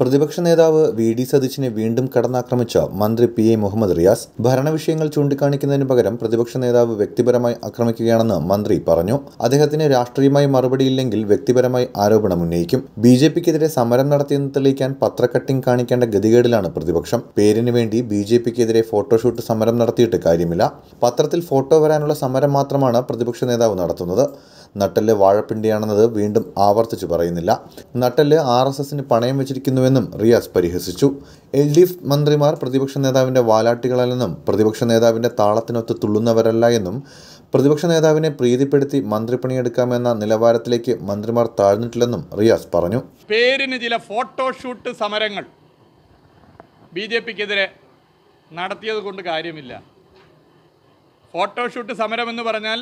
പ്രതിപക്ഷ നേതാവ് V D സതീശിനെ വീണ്ടും കടന്നാക്രമിച്ച മന്ത്രി പി എ മുഹമ്മദ് റിയാസ് ഭരണവിഷയങ്ങൾ ചൂണ്ടിക്കാണിക്കുന്നതിന് പകരം പ്രതിപക്ഷ നേതാവ് വ്യക്തിപരമായി ആക്രമിക്കുകയാണെന്ന് മന്ത്രി പറഞ്ഞു അദ്ദേഹത്തിന് രാഷ്ട്രീയമായി മറുപടിയില്ലെങ്കിൽ വ്യക്തിപരമായി ആരോപണം ഉന്നയിക്കും ബി ജെ പിക്കെതിരെ സമരം നടത്തിയെന്ന് തെളിയിക്കാൻ പത്രക്കട്ടിംഗ് കാണിക്കേണ്ട ഗതികേടിലാണ് പ്രതിപക്ഷം പേരിന് വേണ്ടി ബി ജെ പിക്കെതിരെ ഫോട്ടോഷൂട്ട് സമരം നടത്തിയിട്ട് കാര്യമില്ല പത്രത്തിൽ ഫോട്ടോ വരാനുള്ള സമരം മാത്രമാണ് പ്രതിപക്ഷ നേതാവ് നടത്തുന്നത് നട്ടല് വാഴപ്പിണ്ടിയാണെന്നത് വീണ്ടും ആവർത്തിച്ചു പറയുന്നില്ല നട്ടല് ആർ എസ് എസിന് പണയം വെച്ചിരിക്കുന്നുവെന്നും റിയാസ് പരിഹസിച്ചു എൽ ഡി എഫ് മന്ത്രിമാർ പ്രതിപക്ഷ നേതാവിൻ്റെ വാലാട്ടികളല്ലെന്നും പ്രതിപക്ഷ നേതാവിൻ്റെ താളത്തിനൊത്ത് തുള്ളുന്നവരല്ല എന്നും പ്രതിപക്ഷ നേതാവിനെ പ്രീതിപ്പെടുത്തി മന്ത്രിപ്പണിയെടുക്കാമെന്ന നിലവാരത്തിലേക്ക് മന്ത്രിമാർ താഴ്ന്നിട്ടില്ലെന്നും റിയാസ് പറഞ്ഞു പേരിന് ചില ഫോട്ടോഷൂട്ട് സമരങ്ങൾ ബി ജെ പിക്കെതിരെ നടത്തിയത് കൊണ്ട് കാര്യമില്ല ഫോട്ടോഷൂട്ട് സമരം എന്ന് പറഞ്ഞാൽ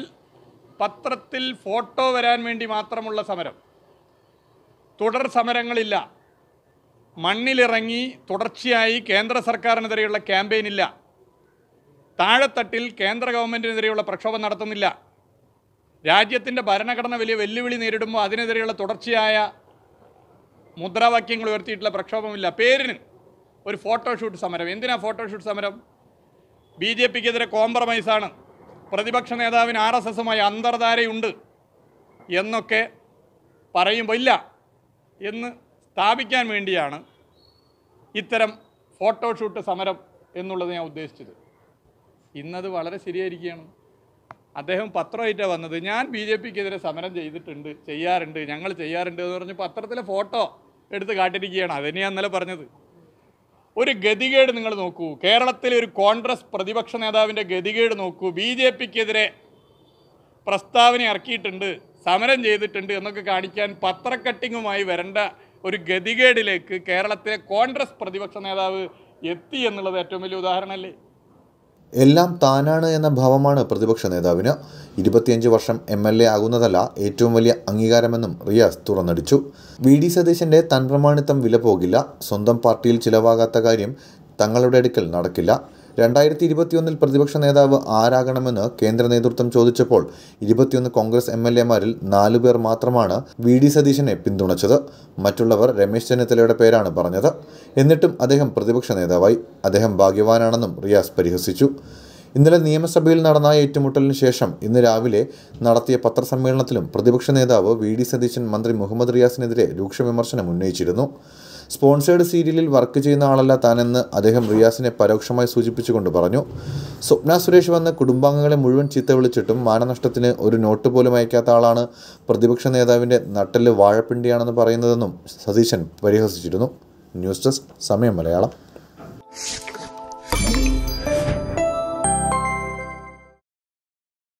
പത്രത്തിൽ ഫോട്ടോ വരാൻ വേണ്ടി മാത്രമുള്ള സമരം തുടർ സമരങ്ങളില്ല മണ്ണിലിറങ്ങി തുടർച്ചയായി കേന്ദ്ര സർക്കാരിനെതിരെയുള്ള ക്യാമ്പയിൻ ഇല്ല താഴെത്തട്ടിൽ കേന്ദ്ര ഗവൺമെൻറ്റിനെതിരെയുള്ള പ്രക്ഷോഭം നടത്തുന്നില്ല രാജ്യത്തിൻ്റെ ഭരണഘടന വലിയ വെല്ലുവിളി നേരിടുമ്പോൾ അതിനെതിരെയുള്ള തുടർച്ചയായ മുദ്രാവാക്യങ്ങൾ ഉയർത്തിയിട്ടുള്ള പ്രക്ഷോഭമില്ല പേരിന് ഒരു ഫോട്ടോഷൂട്ട് സമരം എന്തിനാ ഫോട്ടോഷൂട്ട് സമരം ബി ജെ പിക്കെതിരെ കോംപ്രമൈസാണ് പ്രതിപക്ഷ നേതാവിന് ആർ എസ് എസുമായി അന്തർധാരയുണ്ട് എന്നൊക്കെ പറയുമ്പോൾ ഇല്ല എന്ന് സ്ഥാപിക്കാൻ വേണ്ടിയാണ് ഇത്തരം ഫോട്ടോഷൂട്ട് സമരം എന്നുള്ളത് ഞാൻ ഉദ്ദേശിച്ചത് ഇന്നത് വളരെ ശരിയായിരിക്കുകയാണ് അദ്ദേഹം പത്രമായിട്ടാണ് വന്നത് ഞാൻ ബി ജെ പിക്കെതിരെ സമരം ചെയ്തിട്ടുണ്ട് ചെയ്യാറുണ്ട് ഞങ്ങൾ ചെയ്യാറുണ്ട് എന്ന് പറഞ്ഞ് പത്രത്തിലെ ഫോട്ടോ എടുത്ത് കാട്ടിരിക്കുകയാണ് അതുതന്നെയാണ് ഇന്നലെ പറഞ്ഞത് ഒരു ഗതികേട് നിങ്ങൾ നോക്കൂ കേരളത്തിലെ ഒരു കോൺഗ്രസ് പ്രതിപക്ഷ നേതാവിൻ്റെ ഗതികേട് നോക്കൂ ബി ജെ പിക്കെതിരെ പ്രസ്താവന ഇറക്കിയിട്ടുണ്ട് സമരം ചെയ്തിട്ടുണ്ട് എന്നൊക്കെ കാണിക്കാൻ പത്രക്കട്ടിങ്ങുമായി വരേണ്ട ഒരു ഗതികേടിലേക്ക് കേരളത്തിലെ കോൺഗ്രസ് പ്രതിപക്ഷ നേതാവ് എത്തി എന്നുള്ളത് ഏറ്റവും വലിയ ഉദാഹരണമല്ലേ എല്ലാം താനാണ് എന്ന ഭാവമാണ് പ്രതിപക്ഷ നേതാവിന് ഇരുപത്തിയഞ്ച് വർഷം എം എൽ എ ആകുന്നതല്ല ഏറ്റവും വലിയ അംഗീകാരമെന്നും റിയാസ് തുറന്നടിച്ചു വി ഡി സതീശൻ്റെ തൻപ്രമാണിത്തം വില പോകില്ല സ്വന്തം പാർട്ടിയിൽ ചിലവാകാത്ത കാര്യം തങ്ങളുടെ അടുക്കൽ നടക്കില്ല രണ്ടായിരത്തി ഇരുപത്തിയൊന്നിൽ പ്രതിപക്ഷ നേതാവ് ആരാകണമെന്ന് കേന്ദ്ര നേതൃത്വം ചോദിച്ചപ്പോൾ ഇരുപത്തിയൊന്ന് കോൺഗ്രസ് എം എൽ എമാരിൽ നാലുപേർ മാത്രമാണ് വി ഡി സതീശനെ പിന്തുണച്ചത് മറ്റുള്ളവർ രമേശ് ചെന്നിത്തലയുടെ പേരാണ് പറഞ്ഞത് എന്നിട്ടും അദ്ദേഹം പ്രതിപക്ഷ നേതാവായി അദ്ദേഹം ഭാഗ്യവാനാണെന്നും റിയാസ് പരിഹസിച്ചു ഇന്നലെ നിയമസഭയിൽ നടന്ന ഏറ്റുമുട്ടലിന് ശേഷം ഇന്ന് രാവിലെ നടത്തിയ പത്രസമ്മേളനത്തിലും പ്രതിപക്ഷ നേതാവ് വി ഡി സതീശൻ മന്ത്രി മുഹമ്മദ് റിയാസിനെതിരെ രൂക്ഷ വിമർശനം ഉന്നയിച്ചിരുന്നു സ്പോൺസേഡ് സീരിയലിൽ വർക്ക് ചെയ്യുന്ന ആളല്ല താനെന്ന് അദ്ദേഹം റിയാസിനെ പരോക്ഷമായി സൂചിപ്പിച്ചുകൊണ്ട് പറഞ്ഞു സ്വപ്ന സുരേഷ് വന്ന് കുടുംബാംഗങ്ങളെ മുഴുവൻ ചീത്ത വിളിച്ചിട്ടും മാനനഷ്ടത്തിന് ഒരു നോട്ട് പോലും അയക്കാത്ത ആളാണ് പ്രതിപക്ഷ നേതാവിൻ്റെ നട്ടല് വാഴപ്പിണ്ടിയാണെന്ന് പറയുന്നതെന്നും സതീശൻ പരിഹസിച്ചിരുന്നു ന്യൂസ് ഡെസ്ക് സമയം മലയാളം